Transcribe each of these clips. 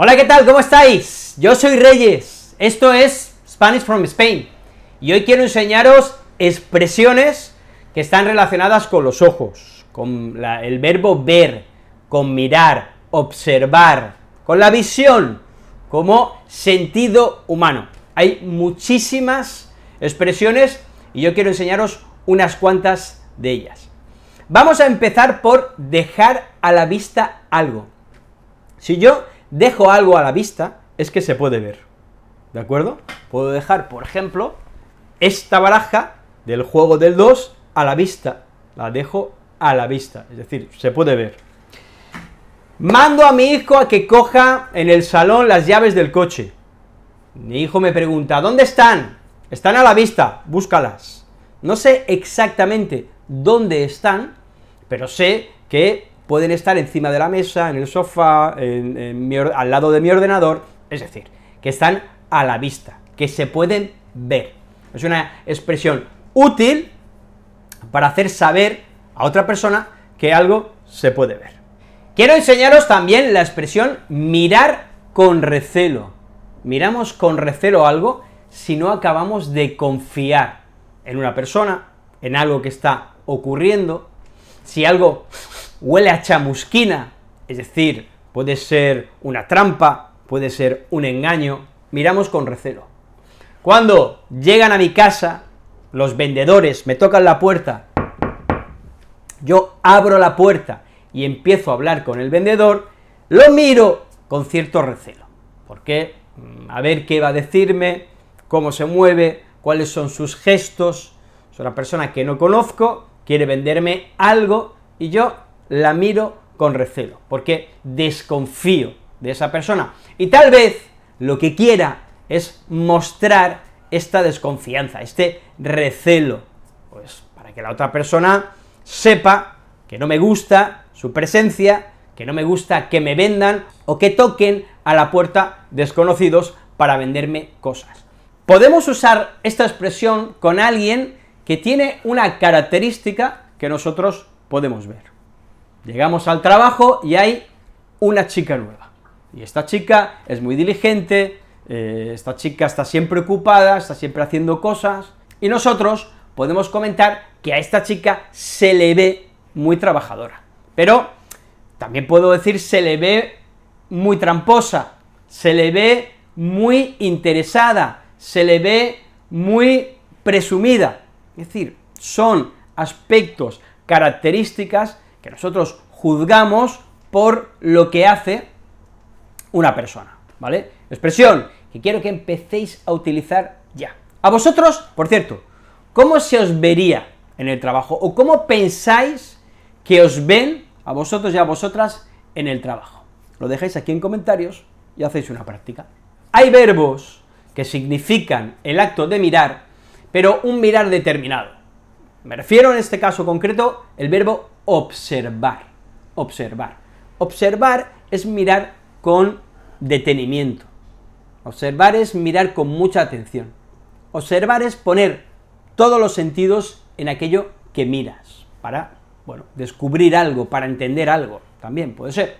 Hola, ¿qué tal? ¿Cómo estáis? Yo soy Reyes. Esto es Spanish from Spain. Y hoy quiero enseñaros expresiones que están relacionadas con los ojos, con el verbo ver, con mirar, observar, con la visión, como sentido humano. Hay muchísimas expresiones y yo quiero enseñaros unas cuantas de ellas. Vamos a empezar por dejar a la vista algo. Si yo dejo algo a la vista, es que se puede ver. ¿De acuerdo? Puedo dejar, por ejemplo, esta baraja del juego del 2 a la vista. La dejo a la vista, es decir, se puede ver. Mando a mi hijo a que coja en el salón las llaves del coche. Mi hijo me pregunta, ¿dónde están? Están a la vista, búscalas. No sé exactamente dónde están, pero sé que pueden estar encima de la mesa, en el sofá, al lado de mi ordenador, es decir, que están a la vista, que se pueden ver. Es una expresión útil para hacer saber a otra persona que algo se puede ver. Quiero enseñaros también la expresión mirar con recelo. Miramos con recelo algo si no acabamos de confiar en una persona, en algo que está ocurriendo, si algo huele a chamusquina, es decir, puede ser una trampa, puede ser un engaño, miramos con recelo. Cuando llegan a mi casa, los vendedores me tocan la puerta, yo abro la puerta y empiezo a hablar con el vendedor, lo miro con cierto recelo, porque mm, a ver qué va a decirme, cómo se mueve, cuáles son sus gestos, es una persona que no conozco, quiere venderme algo y yo la miro con recelo, porque desconfío de esa persona. Y tal vez lo que quiera es mostrar esta desconfianza, este recelo, pues para que la otra persona sepa que no me gusta su presencia, que no me gusta que me vendan o que toquen a la puerta desconocidos para venderme cosas. Podemos usar esta expresión con alguien que tiene una característica que nosotros podemos ver. Llegamos al trabajo y hay una chica nueva. Y esta chica es muy diligente, eh, esta chica está siempre ocupada, está siempre haciendo cosas, y nosotros podemos comentar que a esta chica se le ve muy trabajadora. Pero también puedo decir se le ve muy tramposa, se le ve muy interesada, se le ve muy presumida. Es decir, son aspectos, características nosotros juzgamos por lo que hace una persona, ¿vale? Expresión que quiero que empecéis a utilizar ya. A vosotros, por cierto, ¿cómo se os vería en el trabajo? ¿O cómo pensáis que os ven a vosotros y a vosotras en el trabajo? Lo dejáis aquí en comentarios y hacéis una práctica. Hay verbos que significan el acto de mirar, pero un mirar determinado. Me refiero en este caso concreto el verbo observar. Observar. Observar es mirar con detenimiento. Observar es mirar con mucha atención. Observar es poner todos los sentidos en aquello que miras, para, bueno, descubrir algo, para entender algo, también puede ser.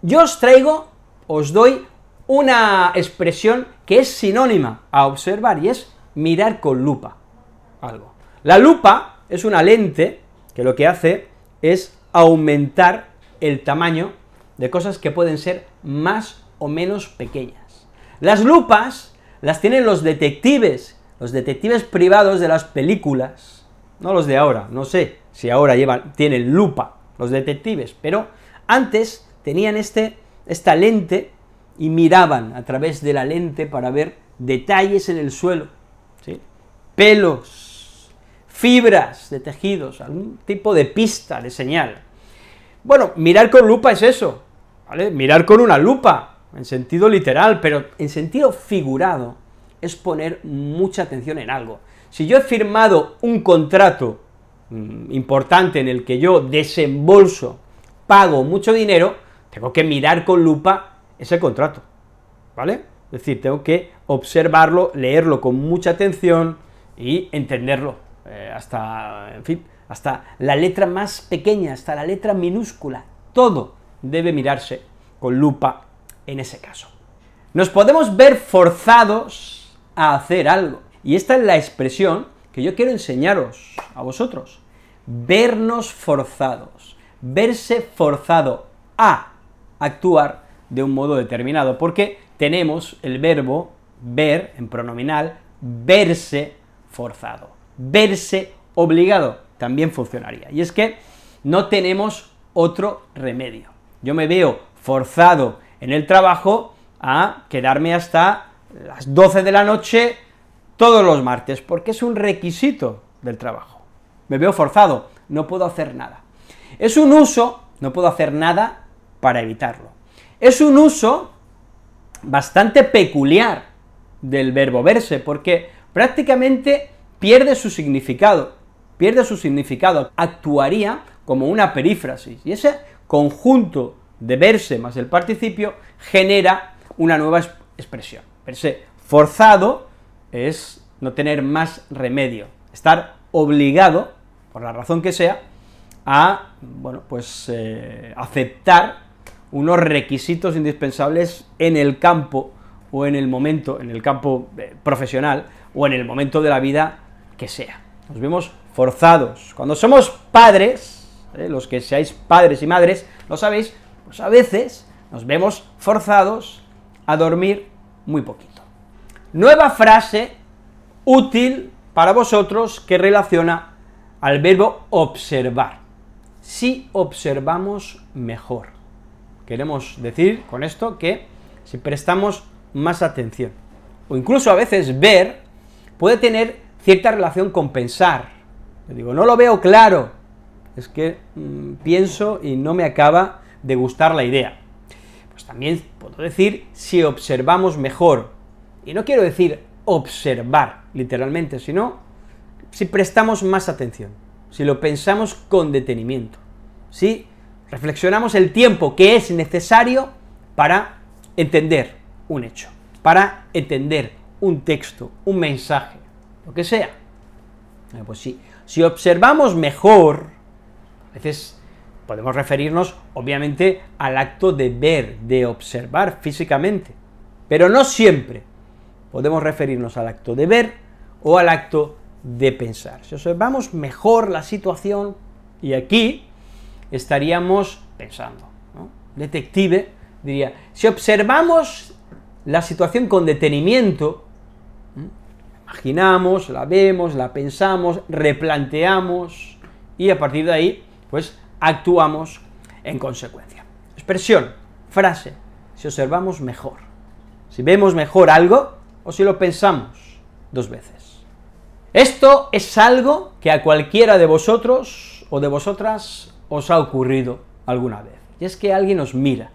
Yo os traigo, os doy una expresión que es sinónima a observar y es mirar con lupa algo. La lupa es una lente que lo que hace es aumentar el tamaño de cosas que pueden ser más o menos pequeñas. Las lupas las tienen los detectives, los detectives privados de las películas, no los de ahora, no sé si ahora llevan, tienen lupa los detectives, pero antes tenían este, esta lente y miraban a través de la lente para ver detalles en el suelo, ¿sí? pelos, fibras de tejidos, algún tipo de pista, de señal. Bueno, mirar con lupa es eso, ¿vale? Mirar con una lupa, en sentido literal, pero en sentido figurado, es poner mucha atención en algo. Si yo he firmado un contrato mm, importante en el que yo desembolso, pago mucho dinero, tengo que mirar con lupa ese contrato, ¿vale? Es decir, tengo que observarlo, leerlo con mucha atención y entenderlo. Eh, hasta, en fin, hasta la letra más pequeña, hasta la letra minúscula, todo debe mirarse con lupa en ese caso. Nos podemos ver forzados a hacer algo, y esta es la expresión que yo quiero enseñaros a vosotros. Vernos forzados, verse forzado a actuar de un modo determinado, porque tenemos el verbo ver en pronominal, verse forzado verse obligado también funcionaría. Y es que no tenemos otro remedio. Yo me veo forzado en el trabajo a quedarme hasta las 12 de la noche todos los martes, porque es un requisito del trabajo. Me veo forzado, no puedo hacer nada. Es un uso, no puedo hacer nada para evitarlo. Es un uso bastante peculiar del verbo verse, porque prácticamente pierde su significado, pierde su significado, actuaría como una perífrasis. Y ese conjunto de verse más el participio genera una nueva expresión. Verse forzado es no tener más remedio, estar obligado, por la razón que sea, a, bueno, pues eh, aceptar unos requisitos indispensables en el campo o en el momento, en el campo eh, profesional o en el momento de la vida que sea. Nos vemos forzados. Cuando somos padres, ¿eh? los que seáis padres y madres, lo sabéis, pues a veces nos vemos forzados a dormir muy poquito. Nueva frase útil para vosotros que relaciona al verbo observar. Si observamos mejor. Queremos decir con esto que si prestamos más atención, o incluso a veces ver, puede tener cierta relación con pensar. Yo digo, no lo veo claro, es que mm, pienso y no me acaba de gustar la idea. Pues también puedo decir si observamos mejor, y no quiero decir observar literalmente, sino si prestamos más atención, si lo pensamos con detenimiento, si reflexionamos el tiempo que es necesario para entender un hecho, para entender un texto, un mensaje, lo que sea. Eh, pues sí, si observamos mejor, a veces podemos referirnos obviamente al acto de ver, de observar físicamente, pero no siempre podemos referirnos al acto de ver o al acto de pensar. Si observamos mejor la situación, y aquí estaríamos pensando, detective diría, si observamos la situación con detenimiento, imaginamos, la vemos, la pensamos, replanteamos y a partir de ahí, pues actuamos en consecuencia. Expresión, frase, si observamos mejor, si vemos mejor algo o si lo pensamos dos veces. Esto es algo que a cualquiera de vosotros o de vosotras os ha ocurrido alguna vez, y es que alguien os mira,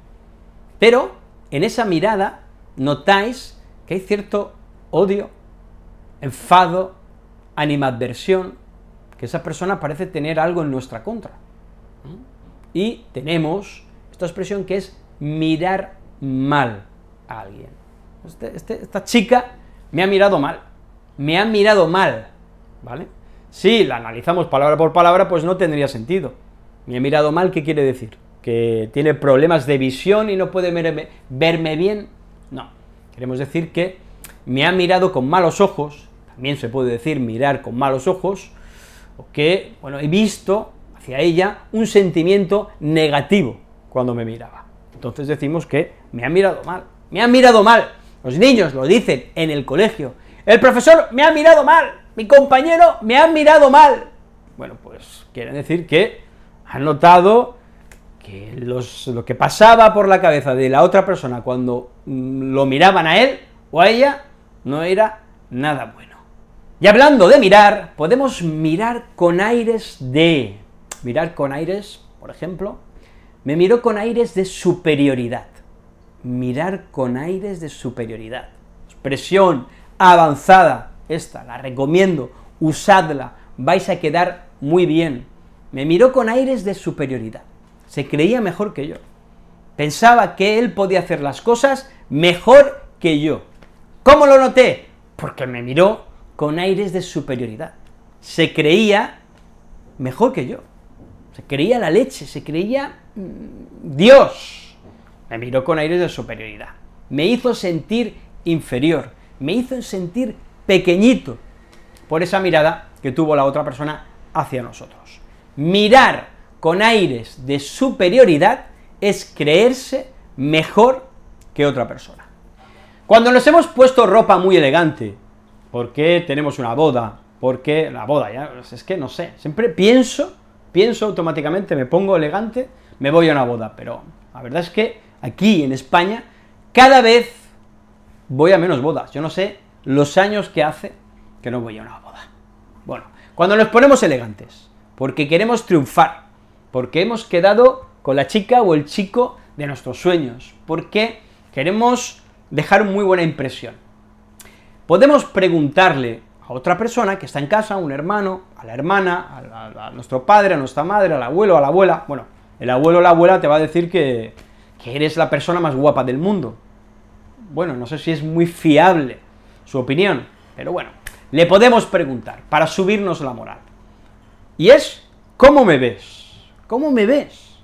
pero en esa mirada notáis que hay cierto odio enfado, animadversión, que esa persona parece tener algo en nuestra contra. Y tenemos esta expresión que es mirar mal a alguien. Este, este, esta chica me ha mirado mal, me ha mirado mal, ¿vale? Si la analizamos palabra por palabra, pues no tendría sentido. Me ha mirado mal, ¿qué quiere decir? ¿Que tiene problemas de visión y no puede verme bien? No, queremos decir que me ha mirado con malos ojos, también se puede decir mirar con malos ojos, o que, bueno, he visto hacia ella un sentimiento negativo cuando me miraba. Entonces decimos que me ha mirado mal, me ha mirado mal. Los niños lo dicen en el colegio. El profesor me ha mirado mal, mi compañero me ha mirado mal. Bueno, pues quieren decir que ha notado que lo que pasaba por la cabeza de la otra persona cuando mm, lo miraban a él o a ella no era nada bueno. Y hablando de mirar, podemos mirar con aires de... Mirar con aires, por ejemplo, me miró con aires de superioridad. Mirar con aires de superioridad. Expresión avanzada, esta, la recomiendo, usadla, vais a quedar muy bien. Me miró con aires de superioridad. Se creía mejor que yo. Pensaba que él podía hacer las cosas mejor que yo. ¿Cómo lo noté? Porque me miró con aires de superioridad. Se creía mejor que yo. Se creía la leche, se creía mm, Dios. Me miró con aires de superioridad. Me hizo sentir inferior. Me hizo sentir pequeñito por esa mirada que tuvo la otra persona hacia nosotros. Mirar con aires de superioridad es creerse mejor que otra persona. Cuando nos hemos puesto ropa muy elegante, ¿Por qué tenemos una boda? ¿Por qué la boda? Ya, pues es que no sé, siempre pienso, pienso automáticamente, me pongo elegante, me voy a una boda, pero la verdad es que aquí en España cada vez voy a menos bodas. Yo no sé los años que hace que no voy a una boda. Bueno, cuando nos ponemos elegantes, porque queremos triunfar, porque hemos quedado con la chica o el chico de nuestros sueños, porque queremos dejar muy buena impresión podemos preguntarle a otra persona que está en casa, a un hermano, a la hermana, a, nuestro padre, a nuestra madre, al abuelo, a la abuela. Bueno, el abuelo o la abuela te va a decir que, que eres la persona más guapa del mundo. Bueno, no sé si es muy fiable su opinión, pero bueno, le podemos preguntar para subirnos la moral. Y es, ¿cómo me ves? ¿Cómo me ves?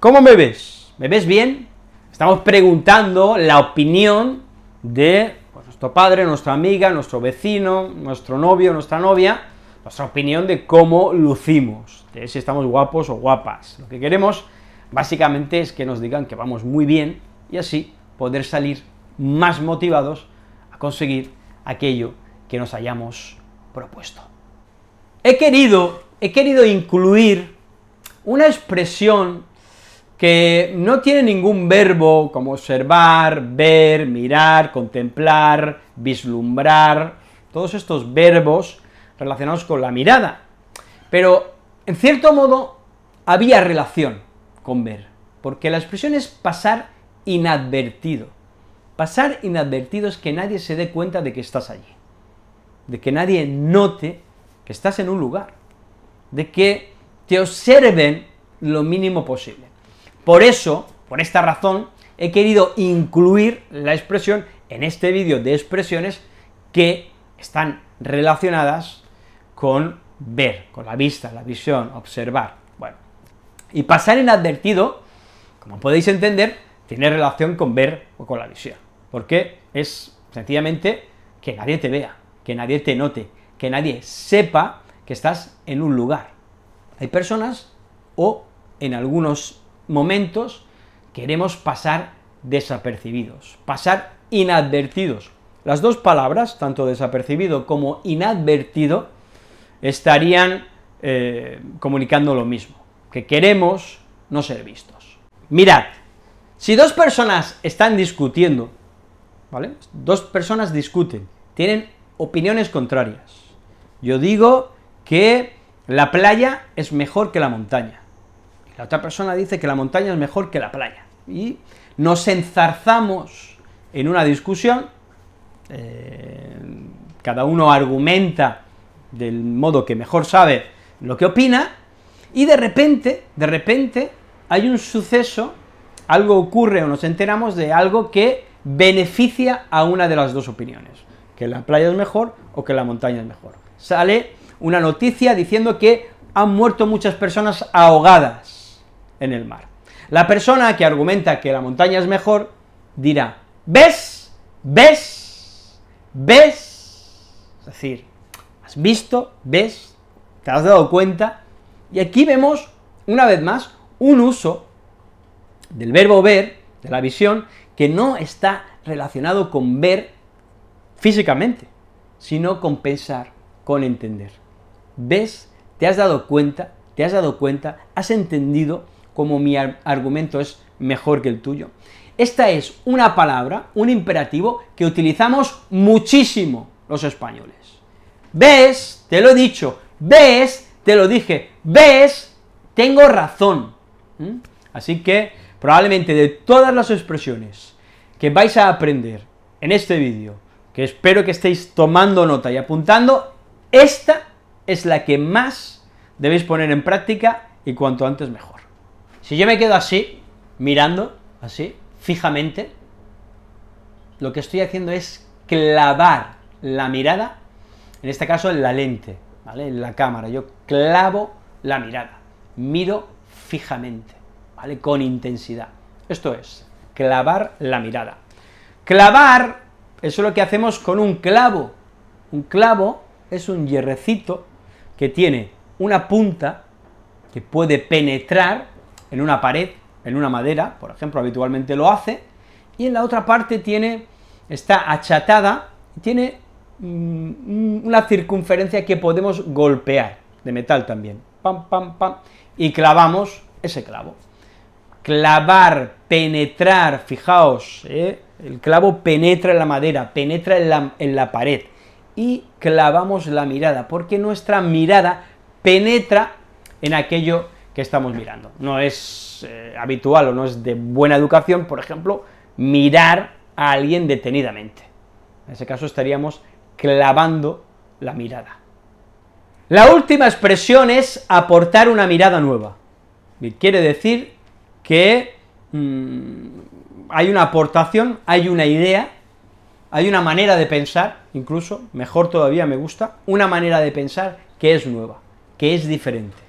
¿Cómo me ves? ¿Me ves bien? Estamos preguntando la opinión de nuestro padre, nuestra amiga, nuestro vecino, nuestro novio, nuestra novia, nuestra opinión de cómo lucimos, de si estamos guapos o guapas. Lo que queremos básicamente es que nos digan que vamos muy bien y así poder salir más motivados a conseguir aquello que nos hayamos propuesto. He querido, he querido incluir una expresión que no tiene ningún verbo como observar, ver, mirar, contemplar, vislumbrar, todos estos verbos relacionados con la mirada. Pero, en cierto modo, había relación con ver, porque la expresión es pasar inadvertido. Pasar inadvertido es que nadie se dé cuenta de que estás allí, de que nadie note que estás en un lugar, de que te observen lo mínimo posible. Por eso, por esta razón, he querido incluir la expresión en este vídeo de expresiones que están relacionadas con ver, con la vista, la visión, observar. Bueno, y pasar inadvertido, como podéis entender, tiene relación con ver o con la visión, porque es sencillamente que nadie te vea, que nadie te note, que nadie sepa que estás en un lugar. Hay personas o en algunos momentos queremos pasar desapercibidos, pasar inadvertidos. Las dos palabras, tanto desapercibido como inadvertido, estarían eh, comunicando lo mismo, que queremos no ser vistos. Mirad, si dos personas están discutiendo, ¿vale? Dos personas discuten, tienen opiniones contrarias. Yo digo que la playa es mejor que la montaña. La otra persona dice que la montaña es mejor que la playa. Y nos enzarzamos en una discusión, eh, cada uno argumenta del modo que mejor sabe lo que opina, y de repente, de repente, hay un suceso, algo ocurre o nos enteramos de algo que beneficia a una de las dos opiniones, que la playa es mejor o que la montaña es mejor. Sale una noticia diciendo que han muerto muchas personas ahogadas en el mar. La persona que argumenta que la montaña es mejor dirá, ¿ves? ¿Ves? ¿Ves? Es decir, has visto, ves, te has dado cuenta, y aquí vemos, una vez más, un uso del verbo ver, de la visión, que no está relacionado con ver físicamente, sino con pensar, con entender. ¿Ves? ¿Te has dado cuenta? ¿Te has dado cuenta? ¿Has entendido? como mi argumento es mejor que el tuyo. Esta es una palabra, un imperativo que utilizamos muchísimo los españoles. ¿Ves? Te lo he dicho. ¿Ves? Te lo dije. ¿Ves? Tengo razón. Así que probablemente de todas las expresiones que vais a aprender en este vídeo, que espero que estéis tomando nota y apuntando, esta es la que más debéis poner en práctica y cuanto antes mejor. Si yo me quedo así, mirando, así, fijamente, lo que estoy haciendo es clavar la mirada, en este caso en la lente, En la cámara, yo clavo la mirada, miro fijamente, ¿vale? Con intensidad. Esto es, clavar la mirada. Clavar, eso es lo que hacemos con un clavo. Un clavo es un hierrecito que tiene una punta que puede penetrar en una pared, en una madera, por ejemplo, habitualmente lo hace, y en la otra parte tiene, está achatada, tiene mm, una circunferencia que podemos golpear, de metal también, pam, pam, pam, y clavamos ese clavo. Clavar, penetrar, fijaos, ¿eh? el clavo penetra en la madera, penetra en la, en la pared, y clavamos la mirada, porque nuestra mirada penetra en aquello que estamos mirando. No es eh, habitual o no es de buena educación, por ejemplo, mirar a alguien detenidamente. En ese caso estaríamos clavando la mirada. La última expresión es aportar una mirada nueva. quiere decir que mm, hay una aportación, hay una idea, hay una manera de pensar, incluso, mejor todavía me gusta, una manera de pensar que es nueva, que es diferente.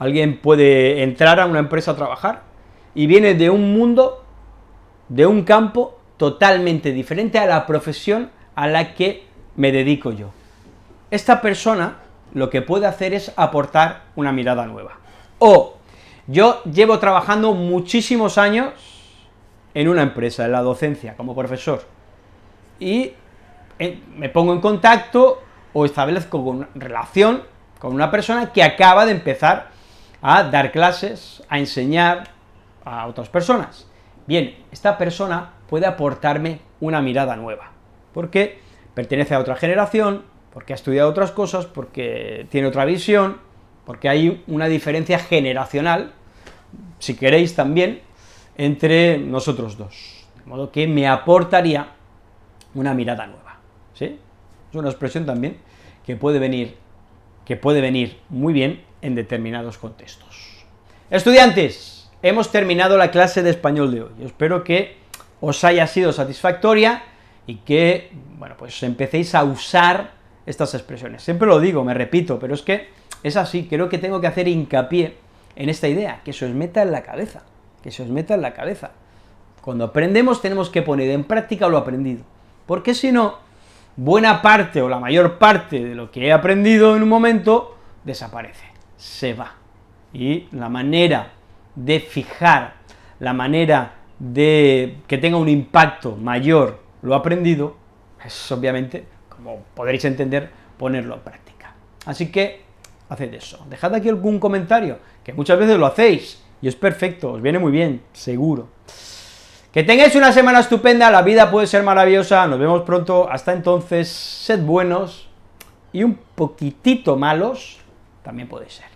Alguien puede entrar a una empresa a trabajar y viene de un mundo, de un campo totalmente diferente a la profesión a la que me dedico yo. Esta persona lo que puede hacer es aportar una mirada nueva. O yo llevo trabajando muchísimos años en una empresa, en la docencia, como profesor, y eh, me pongo en contacto o establezco una relación con una persona que acaba de empezar a dar clases, a enseñar a otras personas. Bien, esta persona puede aportarme una mirada nueva, porque pertenece a otra generación, porque ha estudiado otras cosas, porque tiene otra visión, porque hay una diferencia generacional, si queréis también, entre nosotros dos. De modo que me aportaría una mirada nueva, ¿sí? Es una expresión también que puede venir, que puede venir muy bien en determinados contextos. Estudiantes, hemos terminado la clase de español de hoy. Espero que os haya sido satisfactoria y que, bueno, pues empecéis a usar estas expresiones. Siempre lo digo, me repito, pero es que es así, creo que tengo que hacer hincapié en esta idea, que se os meta en la cabeza, que se os meta en la cabeza. Cuando aprendemos tenemos que poner en práctica lo aprendido, porque si no, buena parte o la mayor parte de lo que he aprendido en un momento desaparece se va. Y la manera de fijar, la manera de que tenga un impacto mayor lo aprendido, es obviamente, como podréis entender, ponerlo en práctica. Así que haced eso. Dejad aquí algún comentario, que muchas veces lo hacéis, y es perfecto, os viene muy bien, seguro. Que tengáis una semana estupenda, la vida puede ser maravillosa, nos vemos pronto, hasta entonces, sed buenos y un poquitito malos también puede ser.